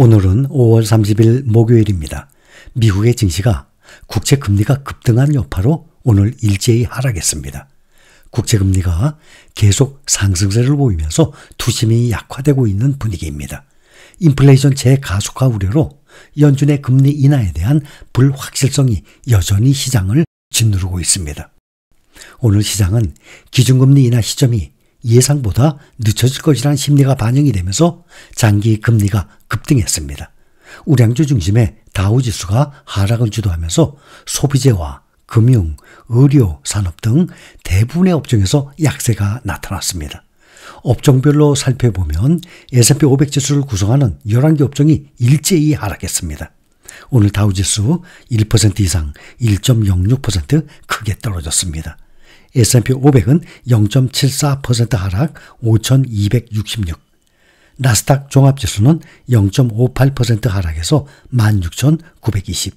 오늘은 5월 30일 목요일입니다. 미국의 증시가 국채 금리가 급등한 여파로 오늘 일제히 하락했습니다. 국채 금리가 계속 상승세를 보이면서 투심이 약화되고 있는 분위기입니다. 인플레이션 재가속화 우려로 연준의 금리 인하에 대한 불확실성이 여전히 시장을 짓누르고 있습니다. 오늘 시장은 기준금리 인하 시점이 예상보다 늦춰질 것이라는 심리가 반영이 되면서 장기 금리가 급등했습니다. 우량주 중심의 다우 지수가 하락을 주도하면서 소비재와 금융, 의료, 산업 등 대부분의 업종에서 약세가 나타났습니다. 업종별로 살펴보면 S&P 500 지수를 구성하는 11개 업종이 일제히 하락했습니다. 오늘 다우지수 1% 이상 1.06% 크게 떨어졌습니다. S&P 500은 0.74% 하락 5,266. 나스닥 종합지수는 0.58% 하락해서 16,920.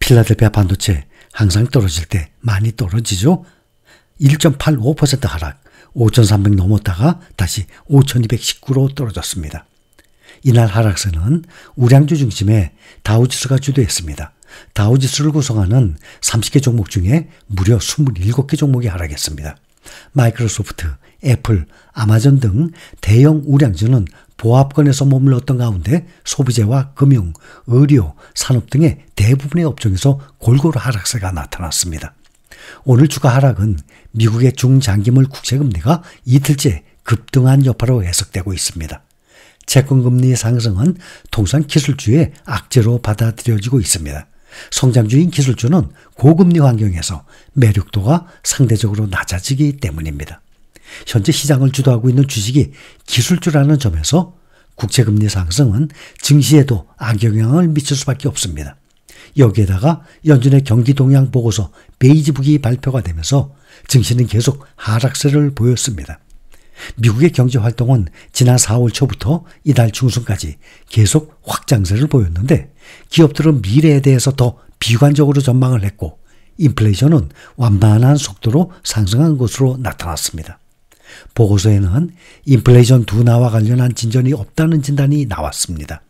필라델피아 반도체 항상 떨어질 때 많이 떨어지죠. 1.85% 하락 5,300 넘었다가 다시 5,219로 떨어졌습니다. 이날 하락세는 우량주 중심의 다우지수가 주도했습니다. 다우지수를 구성하는 30개 종목 중에 무려 27개 종목이 하락했습니다. 마이크로소프트, 애플, 아마존 등 대형 우량주는 보합권에서 머물렀던 가운데 소비재와 금융, 의료, 산업 등의 대부분의 업종에서 골고루 하락세가 나타났습니다. 오늘 주가 하락은 미국의 중장기물 국채금리가 이틀째 급등한 여파로 해석되고 있습니다. 채권금리의 상승은 통상 기술주의 악재로 받아들여지고 있습니다. 성장주인 기술주는 고금리 환경에서 매력도가 상대적으로 낮아지기 때문입니다. 현재 시장을 주도하고 있는 주식이 기술주라는 점에서 국채금리 상승은 증시에도 악영향을 미칠 수밖에 없습니다. 여기에다가 연준의 경기 동향 보고서 베이지북이 발표가 되면서 증시는 계속 하락세를 보였습니다. 미국의 경제 활동은 지난 4월 초부터 이달 중순까지 계속 확장세를 보였는데 기업들은 미래에 대해서 더 비관적으로 전망을 했고 인플레이션은 완만한 속도로 상승한 것으로 나타났습니다. 보고서에는 인플레이션 둔화와 관련한 진전이 없다는 진단이 나왔습니다.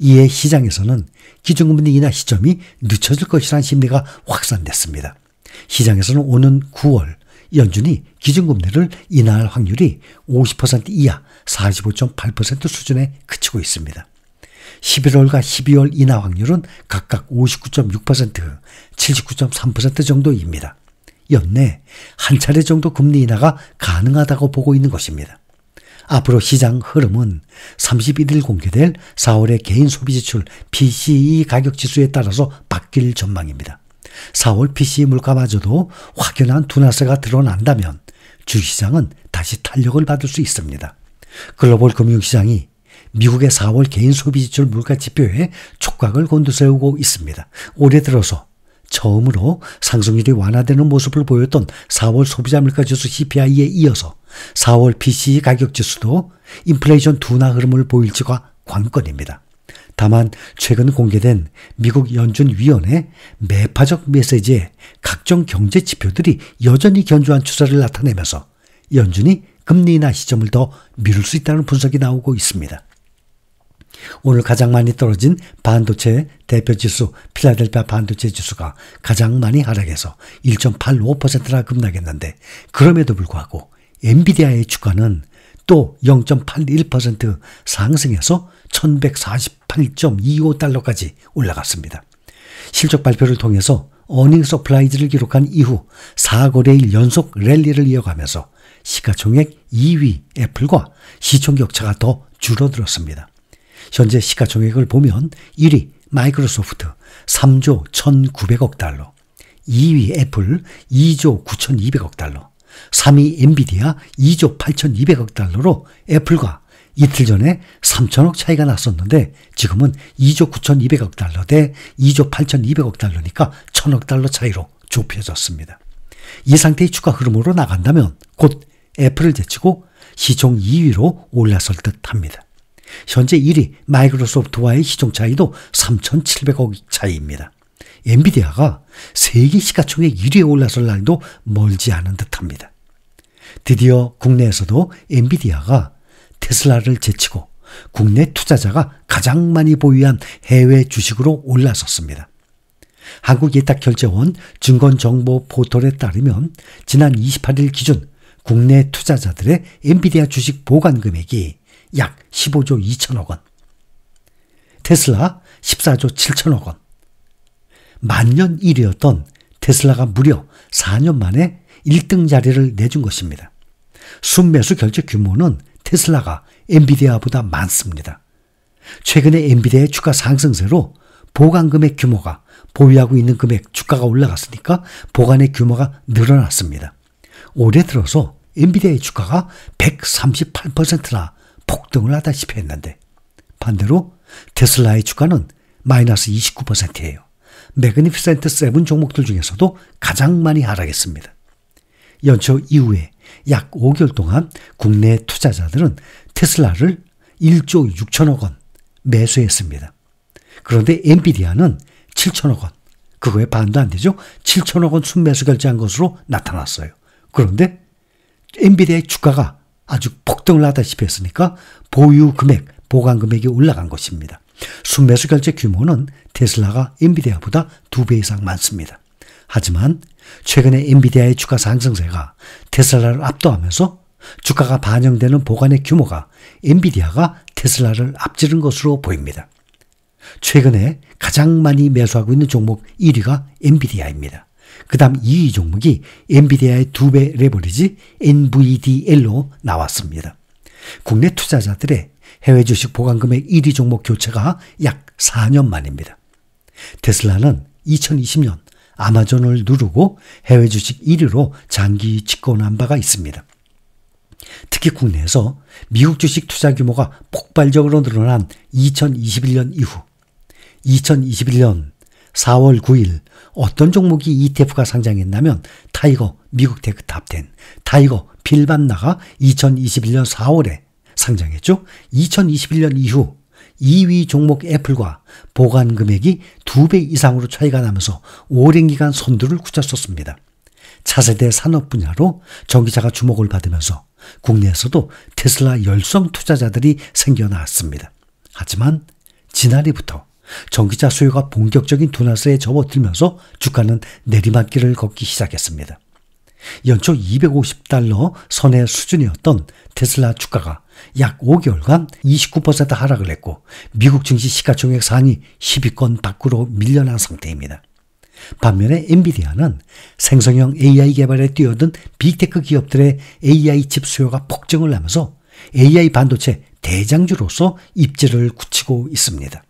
이에 시장에서는 기준금리 인하 시점이 늦춰질 것이란 심리가 확산됐습니다. 시장에서는 오는 9월 연준이 기준금리를 인하할 확률이 50% 이하 45.8% 수준에 그치고 있습니다. 11월과 12월 인하 확률은 각각 59.6%, 79.3% 정도입니다. 연내 한 차례 정도 금리 인하가 가능하다고 보고 있는 것입니다. 앞으로 시장 흐름은 31일 공개될 4월의 개인 소비지출 PCE 가격지수에 따라서 바뀔 전망입니다. 4월 PC 물가마저도 확연한 둔화세가 드러난다면 주시장은 다시 탄력을 받을 수 있습니다. 글로벌 금융시장이 미국의 4월 개인 소비지출 물가 지표에 촉각을 곤두세우고 있습니다. 올해 들어서 처음으로 상승률이 완화되는 모습을 보였던 4월 소비자 물가지수 CPI에 이어서 4월 p c 가격지수도 인플레이션 둔화 흐름을 보일지가 관건입니다. 다만 최근 공개된 미국 연준위원회 매파적 메시지에 각종 경제 지표들이 여전히 견조한 추세를 나타내면서 연준이 금리 나 시점을 더 미룰 수 있다는 분석이 나오고 있습니다. 오늘 가장 많이 떨어진 반도체 대표 지수 필라델피아 반도체 지수가 가장 많이 하락해서 1.85%나 급락했는데 그럼에도 불구하고 엔비디아의 주가는 또 0.81% 상승해서 1140 1.25달러까지 올라갔습니다. 실적 발표를 통해서 어닝 서프라이즈를 기록한 이후 4거래일 연속 랠리를 이어가면서 시가총액 2위 애플과 시총 격차가 더 줄어들었습니다. 현재 시가총액을 보면 1위 마이크로소프트 3조 1,900억 달러, 2위 애플 2조 9,200억 달러, 3위 엔비디아 2조 8,200억 달러로 애플과 이틀 전에 3천억 차이가 났었는데 지금은 2조 9,200억 달러 대 2조 8,200억 달러니까 1,000억 달러 차이로 좁혀졌습니다. 이 상태의 추가 흐름으로 나간다면 곧 애플을 제치고 시총 2위로 올라설듯 합니다. 현재 1위 마이크로소프트와의 시총 차이도 3,700억 차이입니다. 엔비디아가 세계 시가총액 1위에 올라설 날도 멀지 않은 듯합니다. 드디어 국내에서도 엔비디아가 테슬라를 제치고 국내 투자자가 가장 많이 보유한 해외 주식으로 올라섰습니다. 한국예탁결제원 증권정보 포털에 따르면 지난 28일 기준 국내 투자자들의 엔비디아 주식 보관 금액이 약 15조 2천억 원, 테슬라 14조 7천억 원, 만년 1위였던 테슬라가 무려 4년 만에 1등 자리를 내준 것입니다. 순매수 결제 규모는 테슬라가 엔비디아보다 많습니다. 최근에 엔비디아의 주가 상승세로 보관금액 규모가 보유하고 있는 금액 주가가 올라갔으니까 보관의 규모가 늘어났습니다. 올해 들어서 엔비디아의 주가가 138%나 폭등을 하다시피 했는데 반대로 테슬라의 주가는 마이너스 29%예요. 매그니피센트 세븐 종목들 중에서도 가장 많이 하락했습니다. 연초 이후에 약 5개월 동안 국내 투자자들은 테슬라를 1조 6천억 원 매수했습니다. 그런데 엔비디아는 7천억 원, 그거에 반도 안 되죠? 7천억 원 순매수 결제한 것으로 나타났어요. 그런데 엔비디아의 주가가 아주 폭등을 하다시피 했으니까 보유 금액, 보관 금액이 올라간 것입니다. 순매수 결제 규모는 테슬라가 엔비디아보다 2배 이상 많습니다. 하지만 최근에 엔비디아의 주가 상승세가 테슬라를 압도하면서 주가가 반영되는 보관의 규모가 엔비디아가 테슬라를 앞지른 것으로 보입니다. 최근에 가장 많이 매수하고 있는 종목 1위가 엔비디아입니다. 그 다음 2위 종목이 엔비디아의 2배 레버리지 NVDL로 나왔습니다. 국내 투자자들의 해외 주식 보관 금액 1위 종목 교체가 약 4년 만입니다. 테슬라는 2020년 아마존을 누르고 해외 주식 1위로 장기 집권한 바가 있습니다. 특히 국내에서 미국 주식 투자 규모가 폭발적으로 늘어난 2021년 이후 2021년 4월 9일 어떤 종목이 ETF가 상장했냐면 타이거 미국 테크 탑10 타이거 빌반나가 2021년 4월에 상장했죠. 2021년 이후 2위 종목 애플과 보관 금액이 2배 이상으로 차이가 나면서 오랜 기간 선두를 굳혔었습니다. 차세대 산업 분야로 전 기자가 주목을 받으면서 국내에서도 테슬라 열성 투자자들이 생겨났습니다. 하지만 지난해부터 전기차 수요가 본격적인 둔화세에 접어들면서 주가는 내리막길을 걷기 시작했습니다. 연초 250달러 선의 수준이었던 테슬라 주가가 약 5개월간 29% 하락을 했고 미국 증시 시가총액 상위 10위권 밖으로 밀려난 상태입니다. 반면에 엔비디아는 생성형 AI 개발에 뛰어든 빅테크 기업들의 AI 칩 수요가 폭증을 하면서 AI 반도체 대장주로서 입지를 굳히고 있습니다.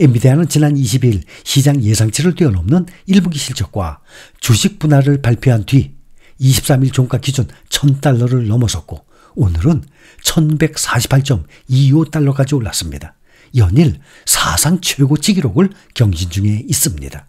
엔비디아는 지난 20일 시장 예상치를 뛰어넘는 1분기 실적과 주식 분할을 발표한 뒤 23일 종가 기준 1000달러를 넘어섰고 오늘은 1148.25달러까지 올랐습니다. 연일 사상 최고치 기록을 경신 중에 있습니다.